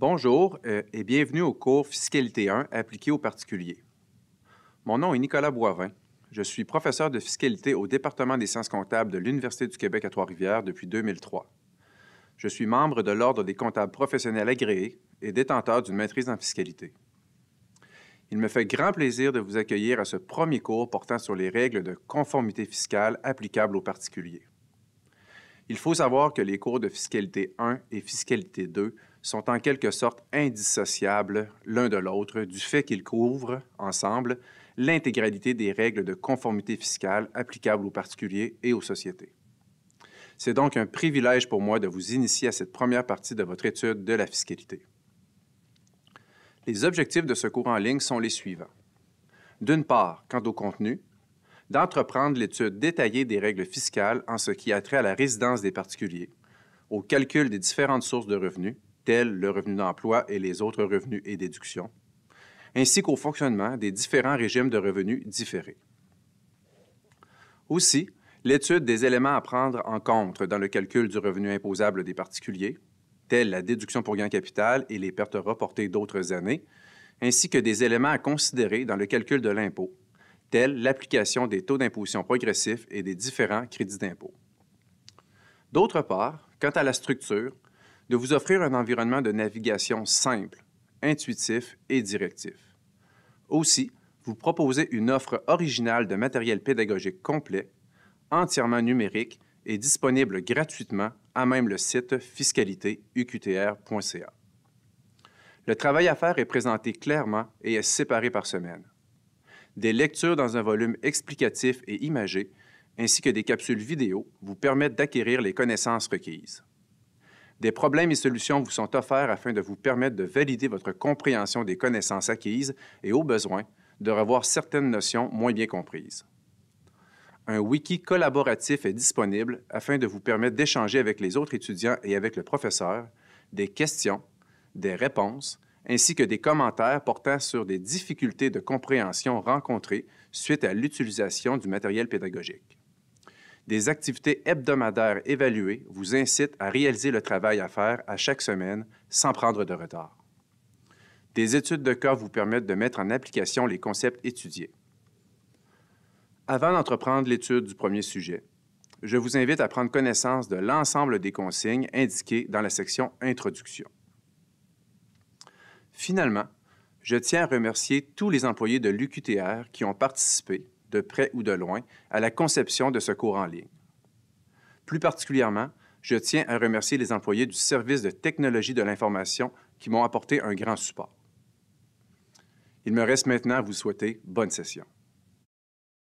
Bonjour euh, et bienvenue au cours Fiscalité 1 appliqué aux particuliers. Mon nom est Nicolas Boivin. Je suis professeur de fiscalité au département des sciences comptables de l'Université du Québec à Trois-Rivières depuis 2003. Je suis membre de l'Ordre des comptables professionnels agréés et détenteur d'une maîtrise en fiscalité. Il me fait grand plaisir de vous accueillir à ce premier cours portant sur les règles de conformité fiscale applicables aux particuliers. Il faut savoir que les cours de fiscalité 1 et fiscalité 2 sont en quelque sorte indissociables l'un de l'autre du fait qu'ils couvrent, ensemble, l'intégralité des règles de conformité fiscale applicables aux particuliers et aux sociétés. C'est donc un privilège pour moi de vous initier à cette première partie de votre étude de la fiscalité. Les objectifs de ce cours en ligne sont les suivants. D'une part, quant au contenu, d'entreprendre l'étude détaillée des règles fiscales en ce qui a trait à la résidence des particuliers, au calcul des différentes sources de revenus, tels le revenu d'emploi et les autres revenus et déductions, ainsi qu'au fonctionnement des différents régimes de revenus différés. Aussi, l'étude des éléments à prendre en compte dans le calcul du revenu imposable des particuliers, tels la déduction pour gain capital et les pertes reportées d'autres années, ainsi que des éléments à considérer dans le calcul de l'impôt, tels l'application des taux d'imposition progressifs et des différents crédits d'impôt. D'autre part, quant à la structure, de vous offrir un environnement de navigation simple, intuitif et directif. Aussi, vous proposez une offre originale de matériel pédagogique complet, entièrement numérique et disponible gratuitement à même le site fiscalitéuqtr.ca. Le travail à faire est présenté clairement et est séparé par semaine. Des lectures dans un volume explicatif et imagé, ainsi que des capsules vidéo, vous permettent d'acquérir les connaissances requises. Des problèmes et solutions vous sont offerts afin de vous permettre de valider votre compréhension des connaissances acquises et, au besoin, de revoir certaines notions moins bien comprises. Un wiki collaboratif est disponible afin de vous permettre d'échanger avec les autres étudiants et avec le professeur des questions, des réponses, ainsi que des commentaires portant sur des difficultés de compréhension rencontrées suite à l'utilisation du matériel pédagogique des activités hebdomadaires évaluées vous incitent à réaliser le travail à faire à chaque semaine sans prendre de retard. Des études de cas vous permettent de mettre en application les concepts étudiés. Avant d'entreprendre l'étude du premier sujet, je vous invite à prendre connaissance de l'ensemble des consignes indiquées dans la section Introduction. Finalement, je tiens à remercier tous les employés de l'UQTR qui ont participé de près ou de loin, à la conception de ce cours en ligne. Plus particulièrement, je tiens à remercier les employés du service de technologie de l'information qui m'ont apporté un grand support. Il me reste maintenant à vous souhaiter bonne session.